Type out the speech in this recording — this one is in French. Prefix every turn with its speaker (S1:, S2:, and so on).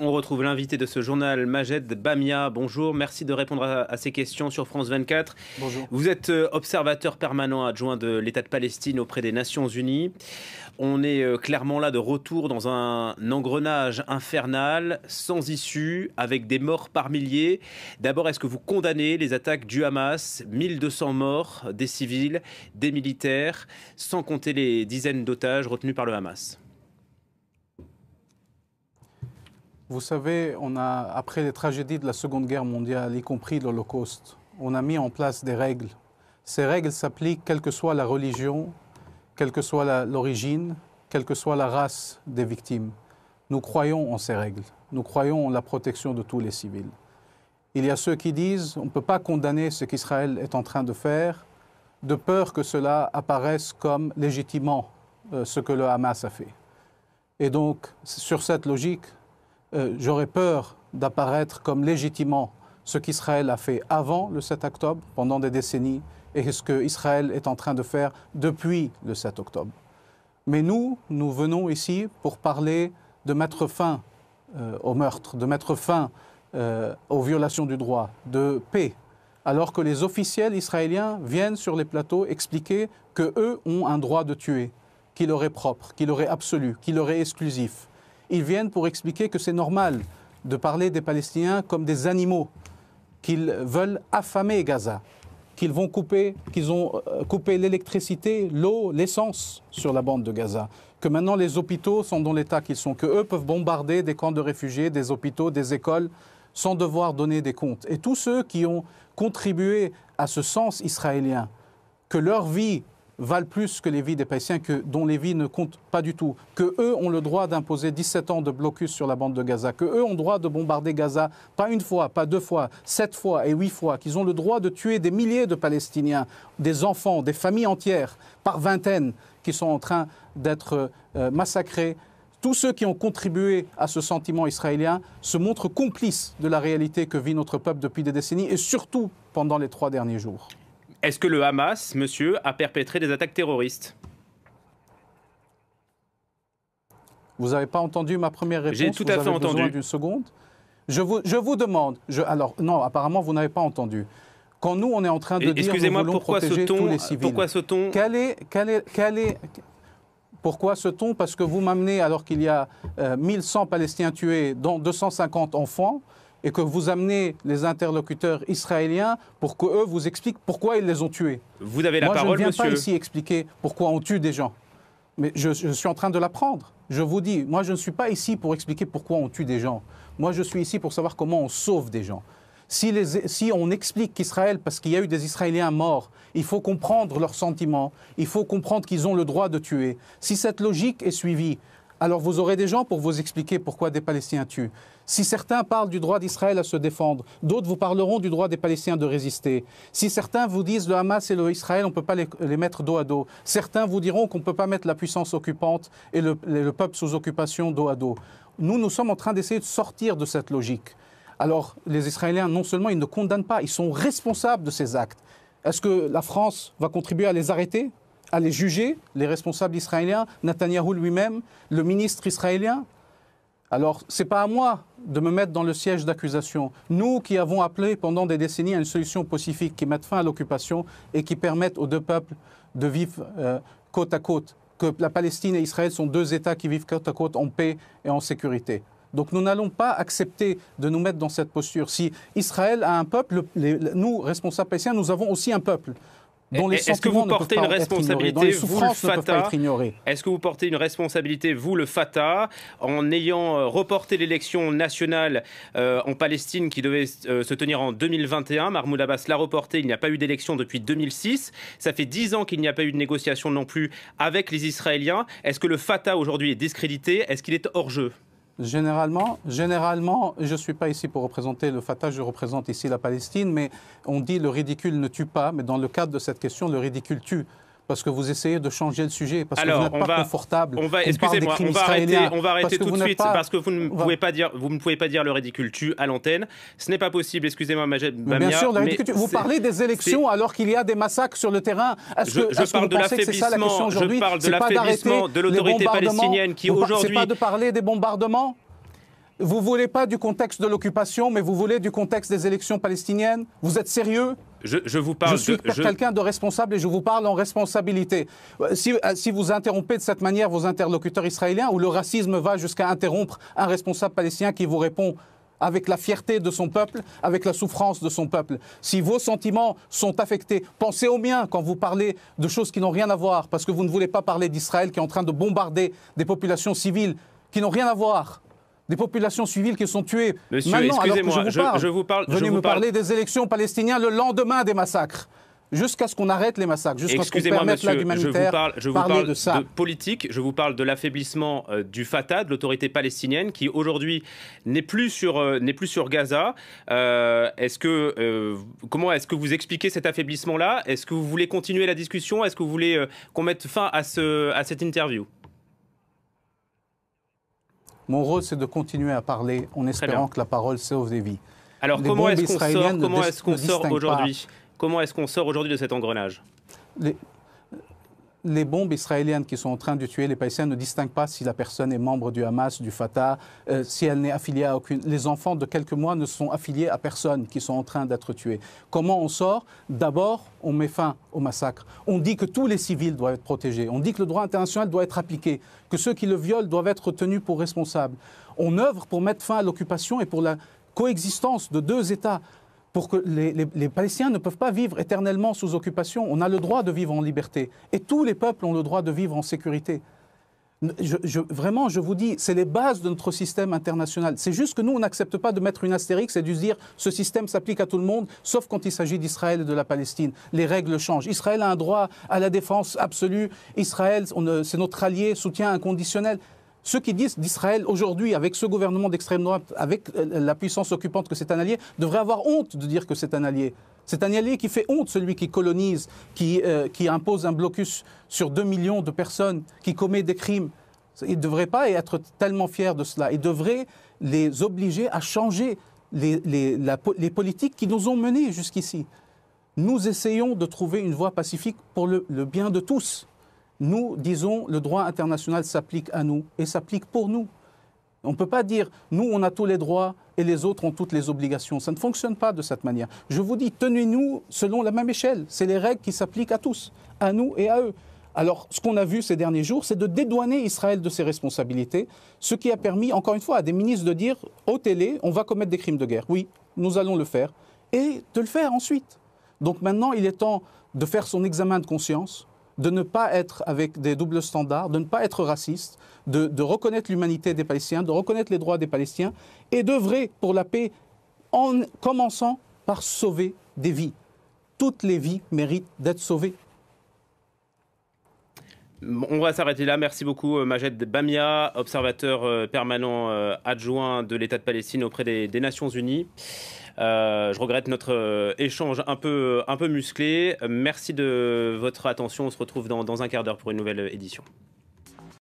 S1: On retrouve l'invité de ce journal, Majed Bamia. Bonjour, merci de répondre à, ces questions sur France 24. Bonjour. Vous êtes euh, observateur permanent adjoint de l'État de Palestine auprès des Nations Unies. On est euh, clairement là de retour dans un engrenage infernal, sans issue, avec des morts par milliers. D'abord, est-ce que vous condamnez les attaques du Hamas 1200 morts, des civils, des militaires, sans compter les dizaines d'otages retenus par le Hamas
S2: Vous savez, on a, après les tragédies de la Seconde Guerre mondiale, y compris l'Holocauste, on a mis en place des règles. Ces règles s'appliquent quelle que soit la religion, quelle que soit l'origine, quelle que soit la race des victimes. Nous croyons en ces règles. Nous croyons en la protection de tous les civils. Il y a ceux qui disent on ne peut pas condamner ce qu'Israël est en train de faire de peur que cela apparaisse comme légitimant euh, ce que le Hamas a fait. Et donc, sur cette logique, euh, j'aurais peur d'apparaître comme légitimant ce qu'Israël a fait avant le 7 octobre, pendant des décennies, et ce qu'Israël est en train de faire depuis le 7 octobre. Mais nous, nous venons ici pour parler de mettre fin euh, au meurtre, de mettre fin euh, aux violations du droit, de paix, alors que les officiels israéliens viennent sur les plateaux expliquer qu'eux eux ont un droit de tuer, qui leur est propre, qu'il leur est absolu, qu'il leur est exclusif. Ils viennent pour expliquer que c'est normal de parler des Palestiniens comme des animaux, qu'ils veulent affamer Gaza, qu'ils vont couper, qu'ils ont euh, coupé l'électricité, l'eau, l'essence sur la bande de Gaza, que maintenant les hôpitaux sont dans l'état qu'ils sont, que eux peuvent bombarder des camps de réfugiés, des hôpitaux, des écoles, sans devoir donner des comptes. Et tous ceux qui ont contribué à ce sens israélien, que leur vie valent plus que les vies des Palestiniens, dont les vies ne comptent pas du tout, que eux ont le droit d'imposer 17 ans de blocus sur la bande de Gaza, que eux ont le droit de bombarder Gaza, pas une fois, pas deux fois, sept fois et huit fois, qu'ils ont le droit de tuer des milliers de Palestiniens, des enfants, des familles entières, par vingtaines, qui sont en train d'être euh, massacrés. Tous ceux qui ont contribué à ce sentiment israélien se montrent complices de la réalité que vit notre peuple depuis des décennies et surtout pendant les trois derniers jours.
S1: Est-ce que le Hamas, monsieur, a perpétré des attaques terroristes
S2: Vous n'avez pas entendu ma première réponse J'ai tout à d'une seconde je vous, je vous demande. alors, non, apparemment, vous n'avez pas entendu. Quand nous, on est en train de dire que nous voulons pourquoi protéger ce Pourquoi ce ton pourquoi ce ton Parce que vous m'amenez, alors qu'il y a 1100 euh, Palestiniens tués, dont 250 enfants, et que vous amenez les interlocuteurs israéliens pour qu'eux vous expliquent pourquoi ils les ont tués.
S1: Vous avez la Moi, je ne viens pas ici
S2: expliquer pourquoi on tue des gens. Mais je, suis en train de l'apprendre. Je vous dis, moi je ne suis pas ici pour expliquer pourquoi on tue des gens. Moi je suis ici pour savoir comment on sauve des gens. si on explique qu'Israël, parce qu'il y a eu des Israéliens morts, il faut comprendre leurs sentiments, il faut comprendre qu'ils ont le droit de tuer. Si cette logique est suivie, alors vous aurez des gens pour vous expliquer pourquoi des Palestiniens tuent. Si certains parlent du droit d'Israël à se défendre, d'autres vous parleront du droit des Palestiniens de résister. Si certains vous disent le Hamas et le Israël, on ne peut pas les, mettre dos à dos. Certains vous diront qu'on ne peut pas mettre la puissance occupante et le peuple sous occupation dos à dos. Nous, nous sommes en train d'essayer de sortir de cette logique. Alors, les Israéliens, non seulement ils ne condamnent pas, ils sont responsables de ces actes. Est-ce que la France va contribuer à les arrêter à les juger les responsables israéliens, Netanyahou lui-même, le ministre israélien. Alors, ce n'est pas à moi de me mettre dans le siège d'accusation. Nous qui avons appelé pendant des décennies à une solution pacifique qui mette fin à l'occupation et qui permette aux deux peuples de vivre euh, côte à côte, que la Palestine et Israël sont deux États qui vivent côte à côte en paix et en sécurité. Donc nous n'allons pas accepter de nous mettre dans cette posture. Si Israël a un peuple, nous, responsables palestiniens, nous avons aussi un peuple. Est-ce que vous portez une responsabilité, vous le Fatah
S1: Est-ce que vous portez une responsabilité, vous le en ayant euh, reporté l'élection nationale euh, en Palestine qui devait euh, se tenir en 2021 Mahmoud Abbas l'a reporté, il n'y a pas eu d'élection depuis 2006. Ça fait dix ans qu'il n'y a pas eu de négociation non plus avec les Israéliens. Est-ce que le Fatah aujourd'hui est discrédité Est-ce qu'il est hors jeu
S2: Généralement, généralement, je ne suis pas ici pour représenter le Fatah, je représente ici la Palestine, mais on dit le ridicule ne tue pas, mais dans le cadre de cette question, le ridicule tue parce que vous essayez de changer le sujet, parce que vous n'êtes pas confortable. On va, excusez-moi, on, va arrêter, on va arrêter tout de suite, parce que vous ne, pouvez
S1: pas dire, vous ne pouvez pas dire le ridicule tu » à l'antenne. Ce n'est pas possible, excusez-moi, Majed Bamia. Bien sûr, Vous parlez
S2: des élections alors qu'il y a des massacres sur le terrain. Est-ce que, je, parle de pensez c'est ça la Je parle de l'affaiblissement de l'autorité palestinienne qui aujourd'hui. C'est pas de parler des bombardements vous voulez pas du contexte de l'occupation, mais vous voulez du contexte des élections palestiniennes Vous êtes sérieux
S1: je, vous parle. suis quelqu'un
S2: de responsable et je vous parle en responsabilité. Euh, euh, si, vous interrompez de cette manière vos interlocuteurs israéliens, ou le racisme va jusqu'à interrompre un responsable palestinien qui vous répond avec la fierté de son peuple, avec la souffrance de son peuple. Si vos sentiments sont affectés, pensez aux miens quand vous parlez de choses qui n'ont rien à voir, parce que vous ne voulez pas parler d'Israël qui est en train de bombarder des populations civiles qui n'ont rien à voir des populations civiles qui sont tuées. Monsieur, maintenant, alors je vous parle, je, vous venez je me parler des élections palestiniennes le lendemain des massacres jusqu'à ce qu'on arrête les massacres, Excusez-moi, qu'on Je vous parle, je vous parle de,
S1: politique, je vous parle de l'affaiblissement euh, du Fatah, de l'autorité palestinienne, qui aujourd'hui n'est plus sur euh, plus sur Gaza. Euh, est-ce que comment est-ce que vous expliquez cet affaiblissement-là Est-ce que vous voulez continuer la discussion Est-ce que vous voulez qu'on mette fin à ce à cette interview
S2: mon rôle, c'est de continuer à parler en espérant que la parole sauve des vies. Alors, comment est-ce qu'on sort, sort aujourd'hui
S1: Comment est-ce qu'on sort aujourd'hui de cet engrenage
S2: les bombes israéliennes qui sont en train de tuer les Palestiniens ne distinguent pas si la personne est membre du Hamas, du Fatah, euh, si elle n'est affiliée à aucune. Les enfants de quelques mois ne sont affiliés à personne qui sont en train d'être tués. Comment on sort D'abord, on met fin au massacre. On dit que tous les civils doivent être protégés. On dit que le droit international doit être appliqué, que ceux qui le violent doivent être tenus pour responsables. On œuvre pour mettre fin à l'occupation et pour la coexistence de deux États pour que les, Palestiniens ne peuvent pas vivre éternellement sous occupation. On a le droit de vivre en liberté. Et tous les peuples ont le droit de vivre en sécurité. vraiment, je vous dis, c'est les bases de notre système international. C'est juste que nous, on n'accepte pas de mettre une astérix C'est de se dire ce système s'applique à tout le monde, sauf quand il s'agit d'Israël et de la Palestine. Les règles changent. Israël a un droit à la défense absolue. Israël, euh, c'est notre allié, soutien inconditionnel. Ceux qui disent d'Israël aujourd'hui, avec ce gouvernement d'extrême droite, avec euh, la puissance occupante que c'est un allié, devraient avoir honte de dire que c'est un allié. C'est un allié qui fait honte, celui qui colonise, qui, euh, qui impose un blocus sur 2 millions de personnes, qui commet des crimes. Ils ne devraient pas être tellement fiers de cela. Ils devraient les obliger à changer les, politiques qui nous ont menés jusqu'ici. Nous essayons de trouver une voie pacifique pour le bien de tous nous disons le droit international s'applique à nous et s'applique pour nous. On ne peut pas dire nous, on a tous les droits et les autres ont toutes les obligations. Ça ne fonctionne pas de cette manière. Je vous dis, tenez-nous selon la même échelle. C'est les règles qui s'appliquent à tous, à nous et à eux. Alors, ce qu'on a vu ces derniers jours, c'est de dédouaner Israël de ses responsabilités, ce qui a permis, encore une fois, à des ministres de dire au télé, on va commettre des crimes de guerre. Oui, nous allons le faire. Et de le faire ensuite. Donc maintenant, il est temps de faire son examen de conscience, de ne pas être avec des doubles standards, de ne pas être raciste, de, reconnaître l'humanité des Palestiniens, de reconnaître les droits des Palestiniens et d'œuvrer pour la paix en commençant par sauver des vies. Toutes les vies méritent d'être sauvées.
S1: On va s'arrêter là. Merci beaucoup, euh, Majed Bamia, observateur euh, permanent euh, adjoint de l'État de Palestine auprès des Nations Unies. Euh, je regrette notre euh, échange euh, un peu, musclé. Merci de votre attention. On se retrouve dans un quart d'heure pour une nouvelle édition.